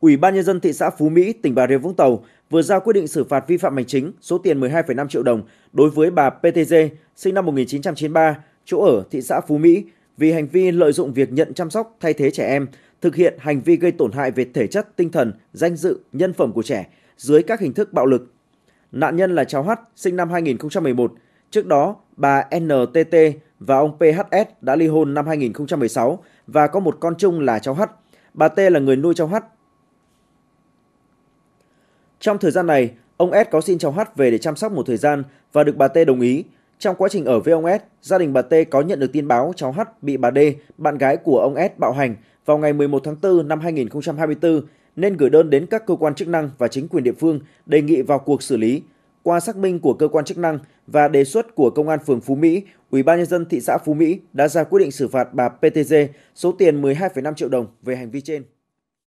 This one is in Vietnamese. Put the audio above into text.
Ủy ban nhân dân thị xã Phú Mỹ, tỉnh Bà Rịa Vũng Tàu vừa ra quyết định xử phạt vi phạm hành chính số tiền 12,5 triệu đồng đối với bà PTG, sinh năm 1993, chỗ ở thị xã Phú Mỹ vì hành vi lợi dụng việc nhận chăm sóc thay thế trẻ em, thực hiện hành vi gây tổn hại về thể chất, tinh thần, danh dự, nhân phẩm của trẻ dưới các hình thức bạo lực. Nạn nhân là cháu H, sinh năm 2011. Trước đó, bà NTT và ông PHS đã ly hôn năm 2016 và có một con chung là cháu H. Bà T là người nuôi cháu H trong thời gian này, ông S có xin cháu H về để chăm sóc một thời gian và được bà T đồng ý. Trong quá trình ở với ông S, gia đình bà T có nhận được tin báo cháu H bị bà D, bạn gái của ông S bạo hành vào ngày 11 tháng 4 năm 2024 nên gửi đơn đến các cơ quan chức năng và chính quyền địa phương đề nghị vào cuộc xử lý. Qua xác minh của cơ quan chức năng và đề xuất của công an phường Phú Mỹ, Ủy ban nhân dân thị xã Phú Mỹ đã ra quyết định xử phạt bà PTG số tiền 12,5 triệu đồng về hành vi trên.